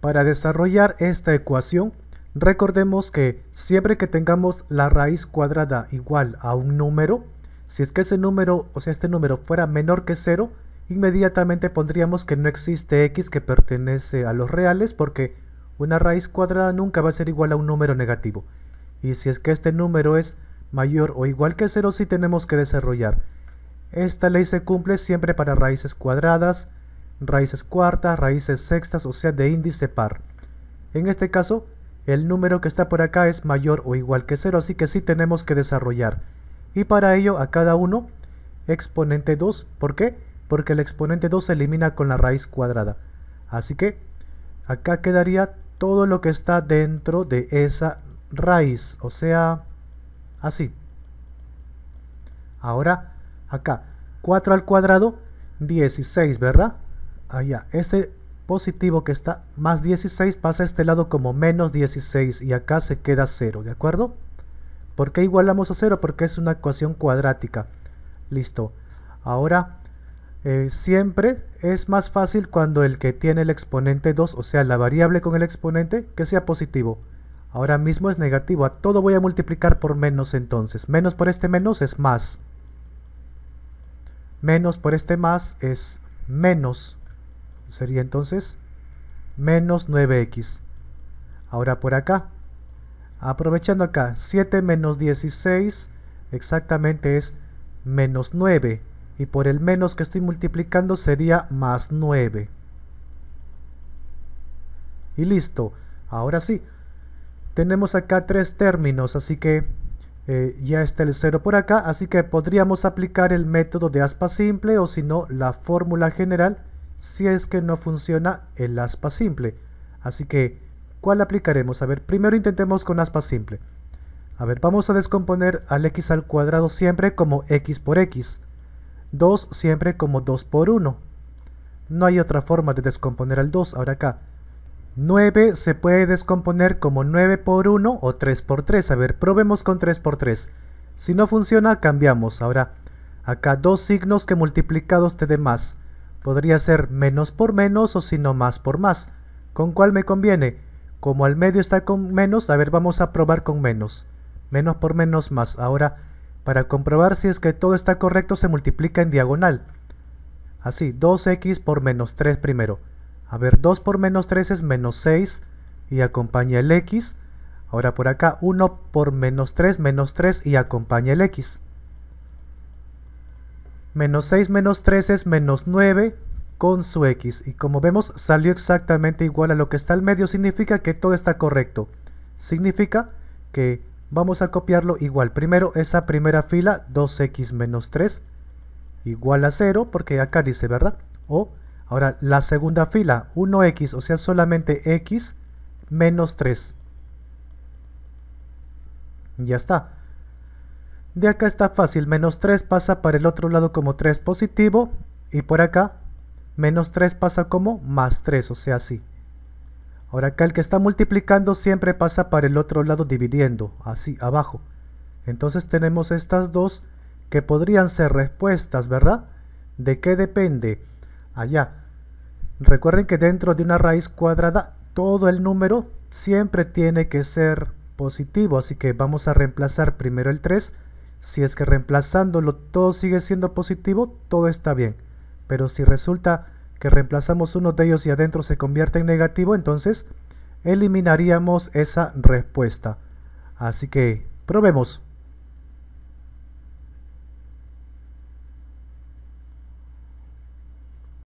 Para desarrollar esta ecuación, recordemos que siempre que tengamos la raíz cuadrada igual a un número, si es que ese número, o sea, este número fuera menor que 0, inmediatamente pondríamos que no existe x que pertenece a los reales porque una raíz cuadrada nunca va a ser igual a un número negativo. Y si es que este número es mayor o igual que 0, sí tenemos que desarrollar. Esta ley se cumple siempre para raíces cuadradas, raíces cuartas, raíces sextas, o sea, de índice par. En este caso, el número que está por acá es mayor o igual que 0, así que sí tenemos que desarrollar. Y para ello, a cada uno, exponente 2. ¿Por qué? Porque el exponente 2 se elimina con la raíz cuadrada. Así que, acá quedaría todo lo que está dentro de esa raíz, o sea, así. Ahora, acá, 4 al cuadrado, 16, ¿verdad? allá. Ah, este positivo que está más 16 pasa a este lado como menos 16 y acá se queda 0, ¿de acuerdo? ¿Por qué igualamos a 0? Porque es una ecuación cuadrática. Listo. Ahora, eh, siempre es más fácil cuando el que tiene el exponente 2, o sea, la variable con el exponente, que sea positivo. Ahora mismo es negativo, a todo voy a multiplicar por menos entonces. Menos por este menos es más. Menos por este más es menos sería entonces menos 9x. Ahora por acá, aprovechando acá, 7 menos 16 exactamente es menos 9 y por el menos que estoy multiplicando sería más 9. Y listo, ahora sí, tenemos acá tres términos, así que eh, ya está el 0 por acá, así que podríamos aplicar el método de aspa simple o si no la fórmula general si es que no funciona el aspa simple. Así que, ¿cuál aplicaremos? A ver, primero intentemos con aspa simple. A ver, vamos a descomponer al x al cuadrado siempre como x por x. 2 siempre como 2 por 1. No hay otra forma de descomponer al 2, ahora acá. 9 se puede descomponer como 9 por 1 o 3 por 3. A ver, probemos con 3 por 3. Si no funciona, cambiamos. Ahora, acá dos signos que multiplicados te den más. Podría ser menos por menos o si no más por más. ¿Con cuál me conviene? Como al medio está con menos, a ver, vamos a probar con menos. Menos por menos más. Ahora, para comprobar si es que todo está correcto, se multiplica en diagonal. Así, 2x por menos 3 primero. A ver, 2 por menos 3 es menos 6 y acompaña el x. Ahora por acá, 1 por menos 3, menos 3 y acompaña el x. Menos 6 menos 3 es menos 9 con su x. Y como vemos salió exactamente igual a lo que está al medio, significa que todo está correcto. Significa que vamos a copiarlo igual. Primero esa primera fila, 2x menos 3 igual a 0, porque acá dice, ¿verdad? O ahora la segunda fila, 1x, o sea solamente x menos 3. Ya está. De acá está fácil, menos 3 pasa para el otro lado como 3 positivo y por acá menos 3 pasa como más 3, o sea así. Ahora acá el que está multiplicando siempre pasa para el otro lado dividiendo, así abajo. Entonces tenemos estas dos que podrían ser respuestas, ¿verdad? ¿De qué depende? Allá. Recuerden que dentro de una raíz cuadrada todo el número siempre tiene que ser positivo, así que vamos a reemplazar primero el 3 si es que reemplazándolo todo sigue siendo positivo, todo está bien. Pero si resulta que reemplazamos uno de ellos y adentro se convierte en negativo, entonces eliminaríamos esa respuesta. Así que probemos.